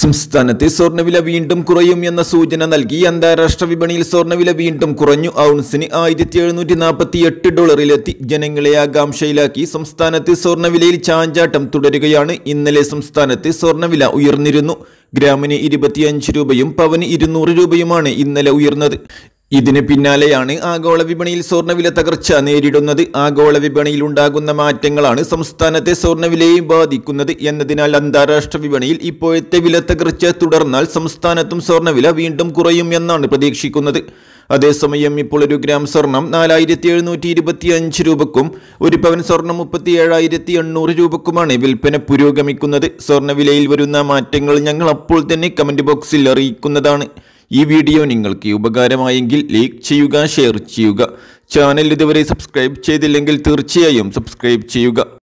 സംസ്ഥാനത്തെ സ്വർണ്ണവില വീണ്ടും കുറയും എന്ന സൂചന നൽകി അന്താരാഷ്ട്ര വിപണിയിൽ സ്വർണ്ണവില വീണ്ടും കുറഞ്ഞു ഔൺസിന് ആയിരത്തി എഴുന്നൂറ്റി നാൽപ്പത്തി എട്ട് ഡോളറിലെത്തി ജനങ്ങളെ ആകാംക്ഷയിലാക്കി സംസ്ഥാനത്തെ സ്വർണ്ണവിലയിൽ ചാഞ്ചാട്ടം തുടരുകയാണ് ഇന്നലെ സംസ്ഥാനത്തെ സ്വർണ്ണവില ഉയർന്നിരുന്നു ഗ്രാമിന് ഇരുപത്തിയഞ്ച് രൂപയും പവന് ഇരുന്നൂറ് രൂപയുമാണ് ഇന്നലെ ഉയർന്നത് ഇതിന് പിന്നാലെയാണ് ആഗോള വിപണിയിൽ സ്വർണ്ണവില തകർച്ച നേരിടുന്നത് ആഗോള വിപണിയിൽ ഉണ്ടാകുന്ന മാറ്റങ്ങളാണ് സംസ്ഥാനത്തെ സ്വർണ്ണവിലയെയും ബാധിക്കുന്നത് എന്നതിനാൽ അന്താരാഷ്ട്ര വിപണിയിൽ ഇപ്പോഴത്തെ വില തകർച്ച തുടർന്നാൽ സംസ്ഥാനത്തും സ്വർണ്ണവില വീണ്ടും കുറയും എന്നാണ് പ്രതീക്ഷിക്കുന്നത് അതേസമയം ഇപ്പോൾ ഒരു ഗ്രാം സ്വർണം നാലായിരത്തി എഴുന്നൂറ്റി ഇരുപത്തി അഞ്ച് രൂപക്കും ഒരു പവൻ സ്വർണം മുപ്പത്തി ഏഴായിരത്തി എണ്ണൂറ് രൂപക്കുമാണ് വിൽപ്പന പുരോഗമിക്കുന്നത് സ്വർണ്ണവിലയിൽ വരുന്ന മാറ്റങ്ങൾ ഞങ്ങൾ അപ്പോൾ തന്നെ കമൻറ്റ് ബോക്സിൽ അറിയിക്കുന്നതാണ് ഈ വീഡിയോ നിങ്ങൾക്ക് ഉപകാരമായെങ്കിൽ ലൈക്ക് ചെയ്യുക ഷെയർ ചെയ്യുക ചാനൽ ഇതുവരെ സബ്സ്ക്രൈബ് ചെയ്തില്ലെങ്കിൽ തീർച്ചയായും സബ്സ്ക്രൈബ് ചെയ്യുക